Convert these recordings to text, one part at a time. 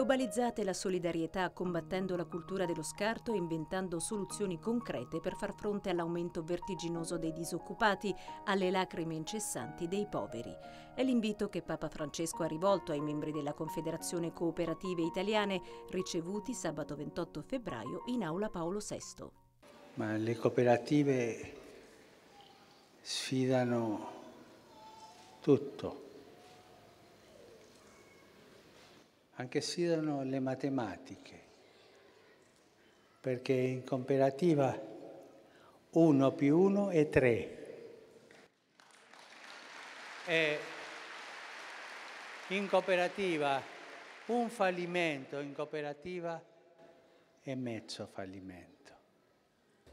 Globalizzate la solidarietà combattendo la cultura dello scarto e inventando soluzioni concrete per far fronte all'aumento vertiginoso dei disoccupati, alle lacrime incessanti dei poveri. È l'invito che Papa Francesco ha rivolto ai membri della Confederazione Cooperative Italiane, ricevuti sabato 28 febbraio in aula Paolo VI. Ma le cooperative sfidano tutto anche se siano le matematiche, perché in cooperativa 1 più 1 è 3. E in cooperativa un fallimento, in cooperativa è mezzo fallimento.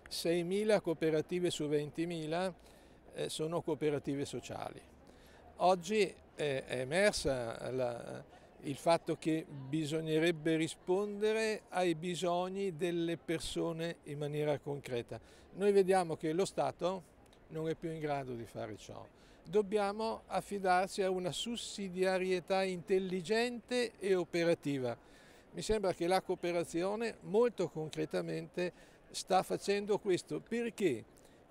6.000 cooperative su 20.000 eh, sono cooperative sociali. Oggi è emersa la, il fatto che bisognerebbe rispondere ai bisogni delle persone in maniera concreta. Noi vediamo che lo Stato non è più in grado di fare ciò. Dobbiamo affidarci a una sussidiarietà intelligente e operativa. Mi sembra che la cooperazione molto concretamente sta facendo questo perché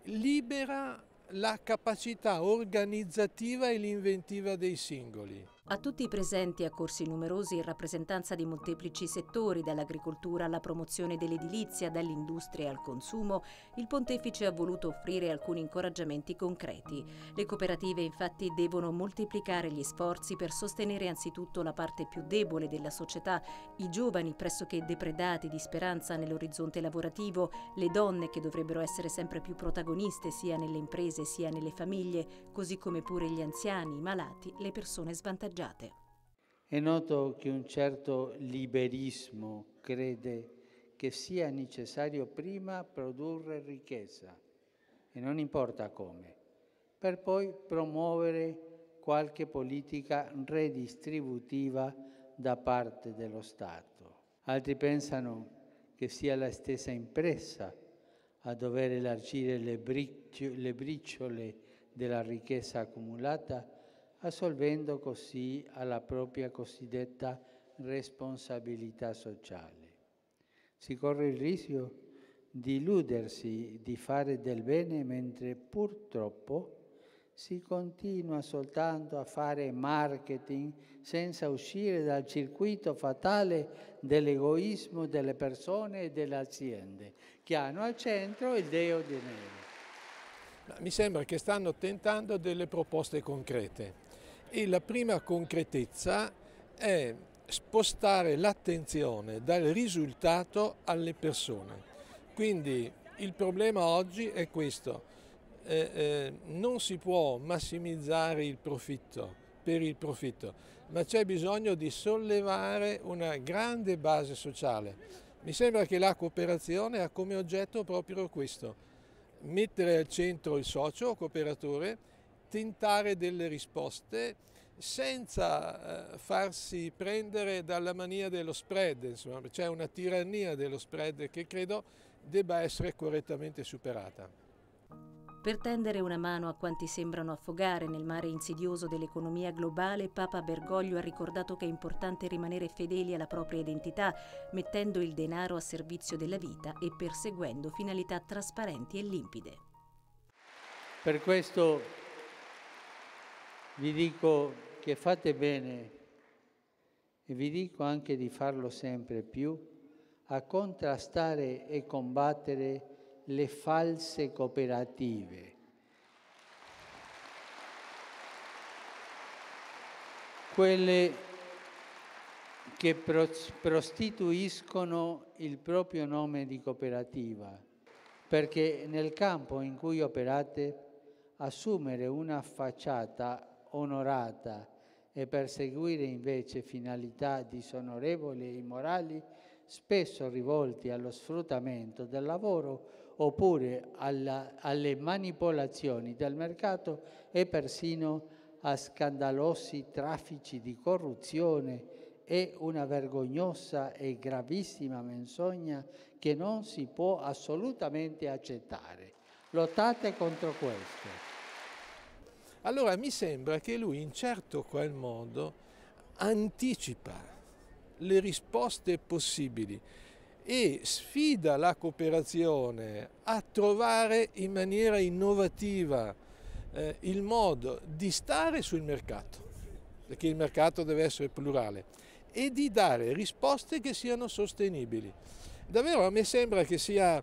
libera la capacità organizzativa e l'inventiva dei singoli. A tutti i presenti a corsi numerosi in rappresentanza di molteplici settori, dall'agricoltura alla promozione dell'edilizia, dall'industria al consumo, il pontefice ha voluto offrire alcuni incoraggiamenti concreti. Le cooperative infatti devono moltiplicare gli sforzi per sostenere anzitutto la parte più debole della società, i giovani pressoché depredati di speranza nell'orizzonte lavorativo, le donne che dovrebbero essere sempre più protagoniste sia nelle imprese sia nelle famiglie, così come pure gli anziani, i malati, le persone svantaggiate appoggiate. È noto che un certo liberismo crede che sia necessario prima produrre ricchezza, e non importa come, per poi promuovere qualche politica redistributiva da parte dello Stato. Altri pensano che sia la stessa impresa a dover elargire le, briciole della ricchezza accumulata assolvendo così alla propria cosiddetta responsabilità sociale. Si corre il rischio di illudersi di fare del bene mentre purtroppo si continua soltanto a fare marketing senza uscire dal circuito fatale dell'egoismo delle persone e delle aziende che hanno al centro il Deo di Nero. Mi sembra che stanno tentando delle proposte concrete e la prima concretezza è spostare l'attenzione dal risultato alle persone. Quindi il problema oggi è questo, eh, eh, non si può massimizzare il profitto per il profitto, ma c'è bisogno di sollevare una grande base sociale. Mi sembra che la cooperazione ha come oggetto proprio questo, mettere al centro il socio cooperatore, tentare delle risposte senza eh, farsi prendere dalla mania dello spread, c'è una tirannia dello spread che credo debba essere correttamente superata. Per tendere una mano a quanti sembrano affogare nel mare insidioso dell'economia globale, Papa Bergoglio ha ricordato che è importante rimanere fedeli alla propria identità, mettendo il denaro a servizio della vita e perseguendo finalità trasparenti e limpide. Per questo vi dico che fate bene e vi dico anche di farlo sempre più a contrastare e combattere le false cooperative. Quelle che prostituiscono il proprio nome di cooperativa, perché nel campo in cui operate assumere una facciata onorata e perseguire invece finalità disonorevoli e immorali spesso rivolti allo sfruttamento del lavoro oppure alla, alle manipolazioni del mercato e persino a scandalosi traffici di corruzione è una vergognosa e gravissima menzogna che non si può assolutamente accettare. Lottate contro questo. Allora mi sembra che lui in certo qual modo anticipa le risposte possibili e sfida la cooperazione a trovare in maniera innovativa eh, il modo di stare sul mercato, perché il mercato deve essere plurale, e di dare risposte che siano sostenibili. Davvero a me sembra che sia...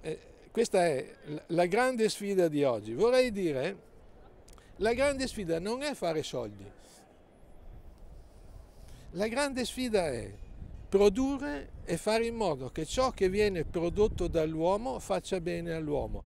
Eh, questa è la grande sfida di oggi. Vorrei dire, la grande sfida non è fare soldi, la grande sfida è produrre e fare in modo che ciò che viene prodotto dall'uomo faccia bene all'uomo.